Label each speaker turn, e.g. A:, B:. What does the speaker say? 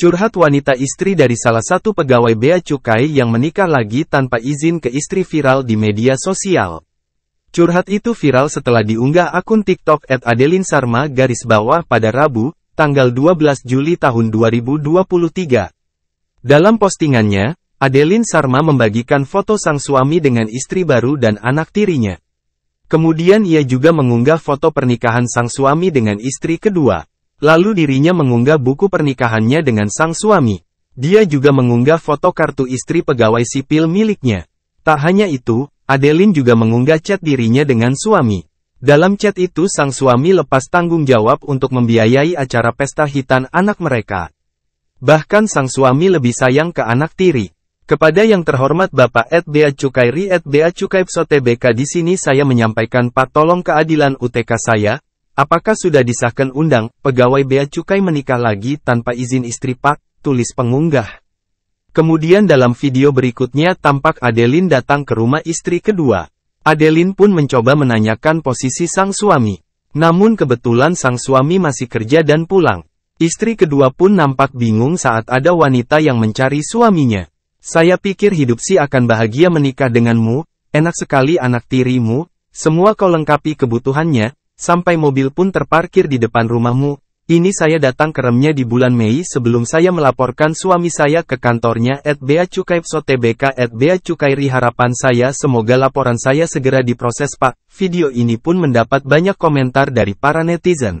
A: Curhat wanita istri dari salah satu
B: pegawai bea cukai yang menikah lagi tanpa izin ke istri viral di media sosial. Curhat itu viral setelah diunggah akun TikTok at Adeline Sarma garis bawah pada Rabu, tanggal 12 Juli tahun 2023. Dalam postingannya, Adeline Sarma membagikan foto sang suami dengan istri baru dan anak tirinya. Kemudian ia juga mengunggah foto pernikahan sang suami dengan istri kedua. Lalu dirinya mengunggah buku pernikahannya dengan sang suami. Dia juga mengunggah foto kartu istri pegawai sipil miliknya. Tak hanya itu, Adeline juga mengunggah chat dirinya dengan suami. Dalam chat itu sang suami lepas tanggung jawab untuk membiayai acara pesta hitan anak mereka. Bahkan sang suami lebih sayang ke anak tiri. Kepada yang terhormat Bapak Edbea Cukairi Cukai Ri Cukai TBK di sini saya menyampaikan Pak tolong keadilan UTK saya, Apakah sudah disahkan undang, pegawai bea cukai menikah lagi tanpa izin istri Pak, tulis pengunggah. Kemudian dalam video berikutnya tampak Adeline datang ke rumah istri kedua. Adeline pun mencoba menanyakan posisi sang suami. Namun kebetulan sang suami masih kerja dan pulang. Istri kedua pun nampak bingung saat ada wanita yang mencari suaminya. Saya pikir hidup si akan bahagia menikah denganmu, enak sekali anak tirimu, semua kau lengkapi kebutuhannya, Sampai mobil pun terparkir di depan rumahmu, ini saya datang keremnya di bulan Mei sebelum saya melaporkan suami saya ke kantornya at Bea Cukai Tbk at Bea Cukai harapan saya semoga laporan saya segera
A: diproses pak. Video ini pun mendapat banyak komentar dari para netizen.